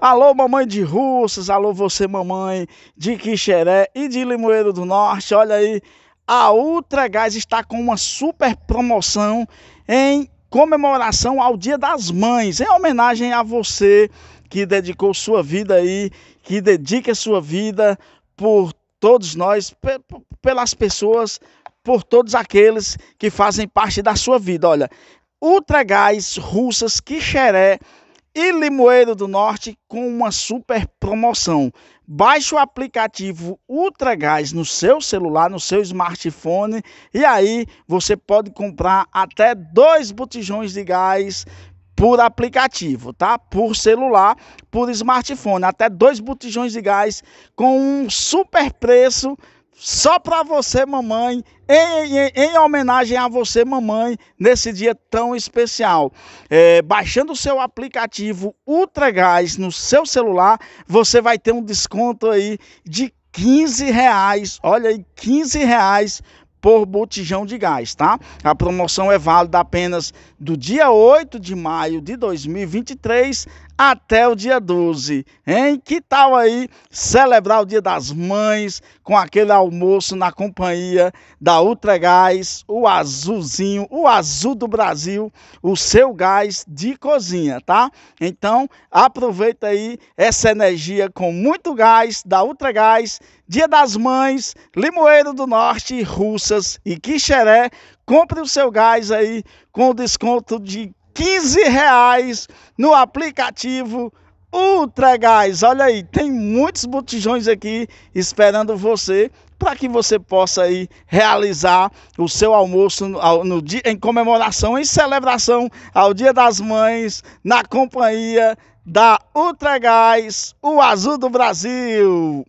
Alô, mamãe de Russas, alô você, mamãe de Quixeré e de Limoeiro do Norte. Olha aí, a Ultra Gás está com uma super promoção em comemoração ao Dia das Mães, em homenagem a você que dedicou sua vida aí, que dedica sua vida por todos nós, pelas pessoas, por todos aqueles que fazem parte da sua vida. Olha, Ultra Gás Russas Quixeré e Limoeiro do Norte com uma super promoção. Baixe o aplicativo Ultragás no seu celular, no seu smartphone, e aí você pode comprar até dois botijões de gás por aplicativo, tá? Por celular, por smartphone, até dois botijões de gás com um super preço só para você, mamãe, em, em, em, homenagem a você, mamãe, nesse dia tão especial. É, baixando o seu aplicativo Ultra Gás no seu celular, você vai ter um desconto aí de 15 reais. Olha aí, 15 reais por botijão de gás, tá? A promoção é válida apenas do dia 8 de maio de 2023 até o dia 12, hein? Que tal aí celebrar o Dia das Mães com aquele almoço na companhia da Ultra Gás, o azulzinho, o azul do Brasil, o seu gás de cozinha, tá? Então, aproveita aí essa energia com muito gás da Ultra Gás Dia das Mães, Limoeiro do Norte, Russas e Quixeré. Compre o seu gás aí com desconto de 15 reais no aplicativo Ultra Gás. Olha aí, tem muitos botijões aqui esperando você para que você possa aí realizar o seu almoço no, no, dia, em comemoração, em celebração ao Dia das Mães, na companhia da Ultra Gás, o Azul do Brasil.